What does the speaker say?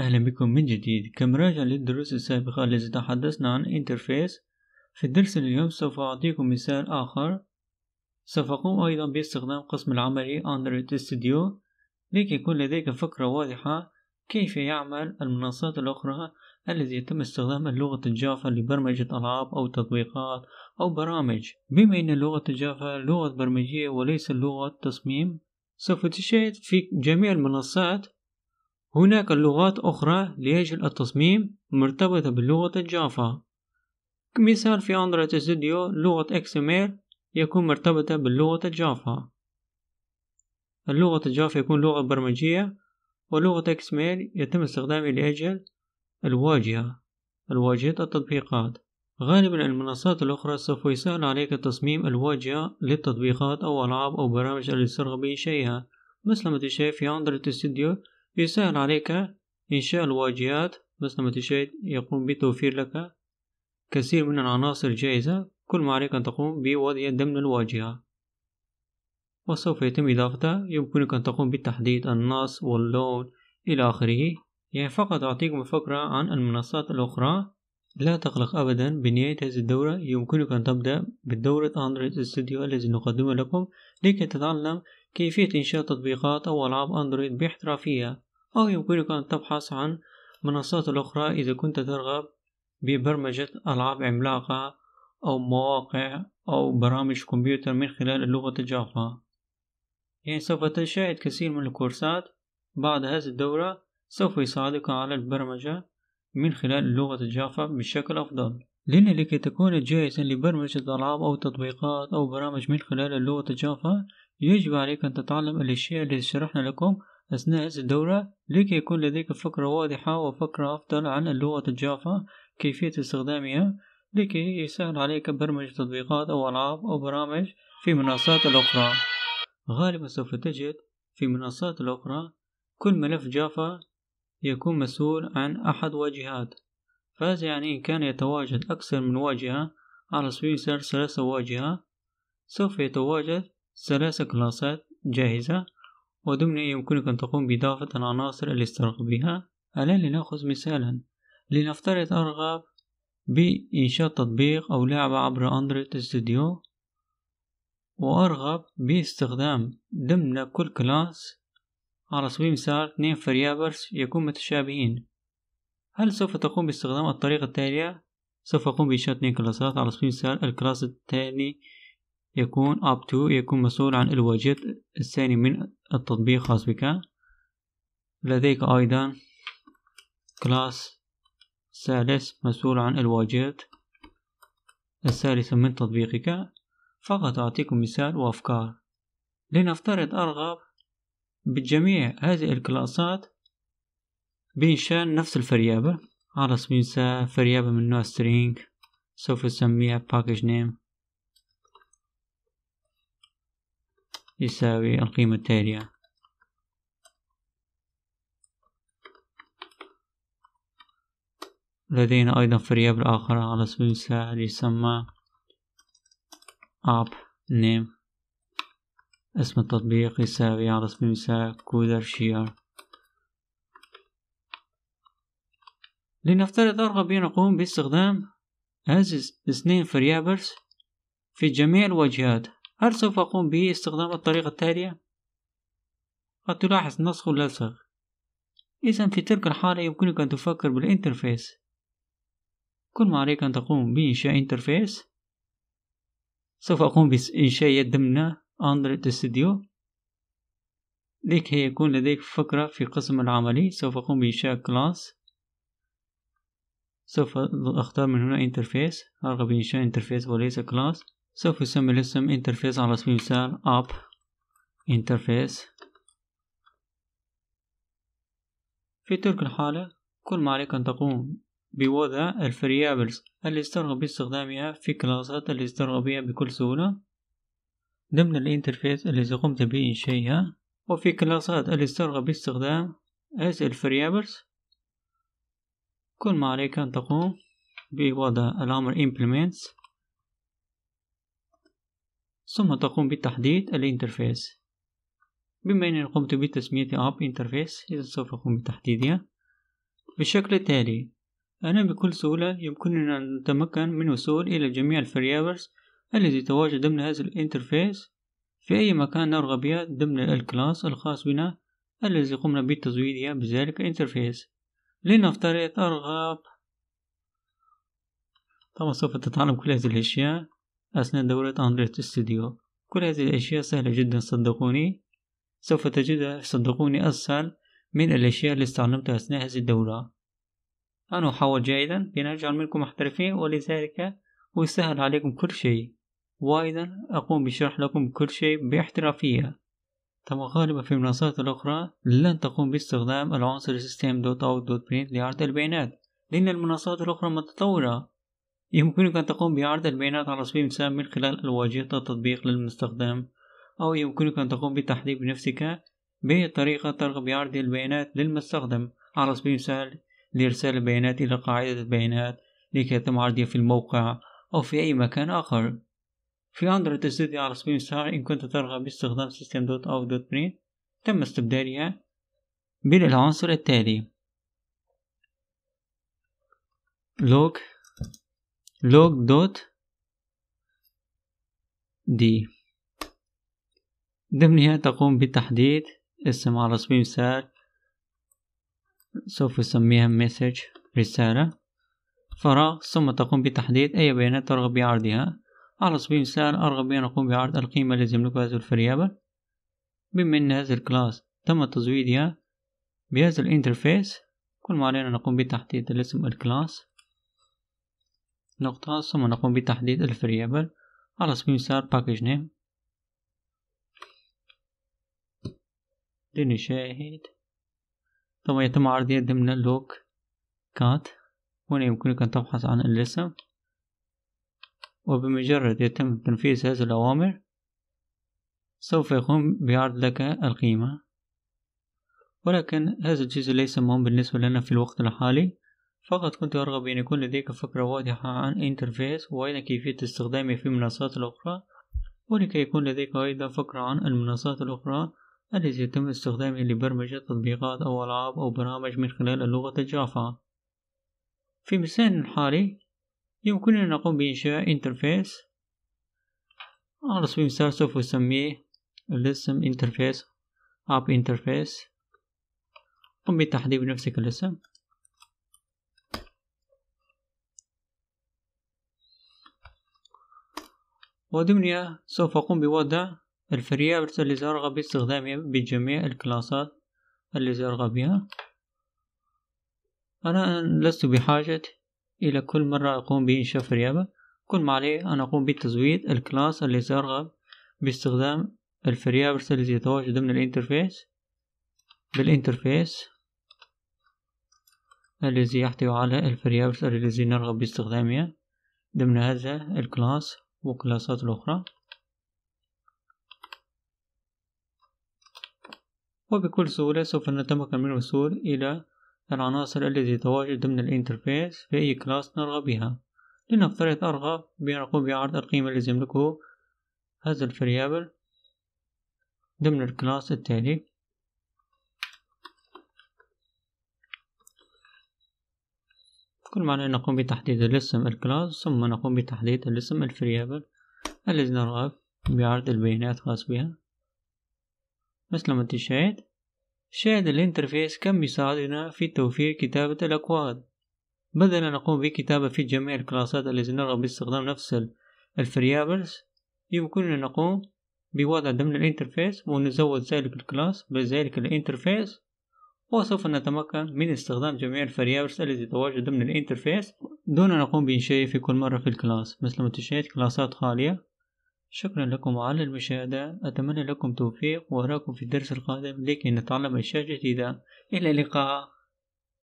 أهلا بكم من جديد كمراجع للدروس السابقة التي تحدثنا عن انترفيس في الدرس اليوم سوف أعطيكم مثال آخر سوف أقوم أيضا باستخدام قسم العملي Android Studio لكي يكون لديك فكرة واضحة كيف يعمل المنصات الأخرى التي يتم استخدام لغة الجافا لبرمجة ألعاب أو تطبيقات أو برامج بما أن لغة الجافا لغة برمجية وليس لغة تصميم سوف تشاهد في جميع المنصات هناك لغات أخرى لأجل التصميم مرتبطة بلغة الجافا كمثال في أندرويد ستوديو لغة XML يكون مرتبطة باللغة الجافا اللغة الجافا يكون لغة برمجية ولغة XML يتم استخدامها لأجل الواجهة الواجهة التطبيقات غالبا المنصات الأخرى سوف يسهل عليك تصميم الواجهة للتطبيقات أو ألعاب أو برامج التي ترغب شيئا مثل ما تشاهد في أندرويد ستوديو يسهل عليك إنشاء الواجهات مثل ما تشاهد يقوم بتوفير لك كثير من العناصر الجاهزة كل ما عليك أن تقوم بوضع ضمن الواجهة وسوف يتم إضافتها يمكنك أن تقوم بتحديد النص واللون إلى آخره يعني فقط أعطيكم فكرة عن المنصات الأخرى لا تقلق أبدا بنهاية هذه الدورة يمكنك أن تبدأ بدورة أندرويد ستوديو الذي نقدمه لكم لكي تتعلم كيفية إنشاء تطبيقات أو ألعاب أندرويد باحترافية أو يمكنك أن تبحث عن منصات الأخرى إذا كنت ترغب ببرمجة ألعاب عملاقة أو مواقع أو برامج كمبيوتر من خلال لغة جافا يعني سوف تشاهد كثير من الكورسات بعد هذه الدورة سوف يساعدك على البرمجة من خلال لغة جافا بشكل أفضل لأن لكي تكون جاهزا لبرمجة ألعاب أو تطبيقات أو برامج من خلال لغة جافا يجب عليك أن تتعلم الأشياء التي شرحنا لكم أثناء الدورة لكي يكون لديك فكرة واضحة وفكرة أفضل عن اللغة الجافا كيفية استخدامها لكي يسهل عليك برمجة تطبيقات أو ألعاب أو برامج في منصات الأخرى غالبا سوف تجد في منصات الأخرى كل ملف جافا يكون مسؤول عن أحد واجهات فهذا يعني إن كان يتواجد أكثر من واجهة على سبيل ثلاثة واجهة سوف يتواجد ثلاثة كلاسات جاهزة ودمنا يمكنك أن تقوم بإضافة العناصر التي ترغب بها الآن لنأخذ مثالا لنفترض أرغب بإنشاء تطبيق أو لعبة عبر أندرويد ستوديو وأرغب باستخدام ضمن كل كلاس على سبيل المثال اثنين فريابرز يكون متشابهين هل سوف تقوم باستخدام الطريقة التالية؟ سوف أقوم بإنشاء اثنين كلاسات على سبيل المثال الكلاس الثاني يكون up to يكون مسؤول عن الواجهة الثاني من التطبيق خاص بك لديك أيضا كلاس ثالث مسؤول عن الواجهة الثالثة من تطبيقك فقط أعطيكم مثال وأفكار لنفترض أرغب بجميع هذه الكلاسات بإنشاء نفس الفريابة على سبيل المثال فريابة من نوع string سوف أسميها package name يساوي القيمة التالية لدينا أيضا فريابل آخر على سبيل المثال يسمى app name اسم التطبيق يساوي على سبيل المثال كودر شير لنفترض أرغب أن أقوم باستخدام هذه الاثنين فريابلز في جميع الواجهات هل سوف أقوم به استخدام الطريقة التالية؟ قد تلاحظ نسخ الأزرق إذا في تلك الحالة يمكنك أن تفكر بالإنترفيس كل ما عليك أن تقوم بإنشاء إنترفيس سوف أقوم بإنشاء يد ضمن أندرويد ستوديو لكي يكون لديك فكرة في قسم العملي سوف أقوم بإنشاء كلاس سوف أختار من هنا انترفيس أرغب بإنشاء انترفيس وليس كلاس سوف يسمى الاسم انترفيس على سبيل المثال اب انترفيس في تلك الحالة كل ما عليك أن تقوم بوضع الفريابلز اللي استرغب باستخدامها في كلاسات اللي استرغب بها بكل سهولة ضمن الانترفيس اللي قمت بإنشائها وفي كلاسات اللي استرغب باستخدام as الفريابلز كل ما عليك أن تقوم بوضع الأمر implements ثم تقوم بتحديد الانترفيس بما أنني قمت بتسمية اب انترفيس إذا سوف أقوم بتحديدها بالشكل التالي أنا بكل سهولة يمكننا أن نتمكن من الوصول إلى جميع الفريابرز التي تواجد ضمن هذا الانترفيس في أي مكان نرغب بها ضمن الكلاس الخاص بنا الذي قمنا بتزويدها بذلك الانترفيس لنفترض أرغب طبعا سوف تتعلم كل هذه الأشياء أثناء دورة أندريت استوديو كل هذه الأشياء سهلة جدا صدقوني سوف تجدها صدقوني أسهل من الأشياء اللي استعلمتها أثناء هذه الدورة أنا أحاول جيدا بأن أجعل منكم محترفين ولذلك ويسهل عليكم كل شيء وأيضا أقوم بشرح لكم كل شيء باحترافية طبعا غالبا في المنصات الأخرى لن تقوم باستخدام العنصر system.out.print لعرض البيانات لأن المنصات الأخرى متطورة يمكنك أن تقوم بعرض البيانات على سبيل المثال من خلال الواجهة التطبيق للمستخدم أو يمكنك أن تقوم بتحديد بنفسك بطريقة ترغب بعرض البيانات للمستخدم على سبيل المثال لإرسال البيانات إلى قاعدة البيانات لكي يتم عرضها في الموقع أو في أي مكان آخر في أندرويد تستطيع على سبيل المثال إن كنت ترغب باستخدام سيستم دوت أو دوت برين تم استبدالها بالعنصر التالي لوك log dot دي ضمنها تقوم بتحديد اسم على سبيل المثال سوف أسميها message رسالة فراغ ثم تقوم بتحديد أي بيانات ترغب بعرضها على سبيل المثال أرغب بان أقوم بعرض القيمة التي يملكها هذه الفريابل بما أن هذه الكلاس تم تزويدها بهذا الانترفيس كل ما علينا نقوم بتحديد الاسم الكلاس نقطة ثم نقوم بتحديد الفريابل على سبيل المثال باكيج نيم لنشاهد ثم يتم عرضها ضمن لوك كات هنا يمكنك أن تبحث عن الاسم وبمجرد يتم تنفيذ هذه الأوامر سوف يقوم بعرض لك القيمة ولكن هذا الجزء ليس مهم بالنسبة لنا في الوقت الحالي فقط كنت أرغب أن يكون لديك فكرة واضحة عن انترفيس وأيضا كيفية استخدامه في المنصات الأخرى ولكي يكون لديك أيضا فكرة عن المنصات الأخرى التي يتم استخدامها لبرمجة تطبيقات أو ألعاب أو برامج من خلال اللغة الجافة في مثالنا الحالي يمكننا أن نقوم بإنشاء انترفيس سبيل المثال سوف أسميه الاسم انترفيس اب انترفيس قم بتحديد نفسك الاسم ودمنيا سوف أقوم بوضع الفريابل التي أرغب باستخدامها بجميع الكلاسات التي أرغب بها أنا لست بحاجة إلى كل مرة أقوم بإنشاء فريابة كل ما عليه أن أقوم بتزويد الكلاس التي أرغب باستخدام الفريابل التي يتواجد ضمن الانترفيس بالانترفيس الذي يحتوي على الفريابل الذي نرغب باستخدامها ضمن هذا الكلاس وكلاسات الأخرى وبكل سهولة سوف نتمكن من الوصول إلى العناصر التي تواجد ضمن الانترفيس في أي كلاس نرغب بها لنفترض أرغب بأن أقوم بعرض القيمة التي يملكه هذا الفريابل ضمن الكلاس التالي كل معنى نقوم بتحديد الاسم الكلاس ثم نقوم بتحديد الاسم الفريابل الذي نرغب بعرض البيانات خاص بها مثل ما تشاهد شاهد الانترفيس كم يساعدنا في توفير كتابة الأكواد بدل أن نقوم بكتابة في جميع الكلاسات التي نرغب باستخدام نفس الفريابلز يمكننا نقوم بوضع ضمن الانترفيس ونزود ذلك الكلاس بذلك الانترفيس وسوف نتمكن من استخدام جميع الفريبلز التي تتواجد ضمن الانترفيس دون أن نقوم بإنشائه في كل مرة في الكلاس مثل ما تشاهد كلاسات خالية شكرا لكم على المشاهدة أتمنى لكم توفيق وأراكم في الدرس القادم لكي نتعلم أشياء جديدة إلى اللقاء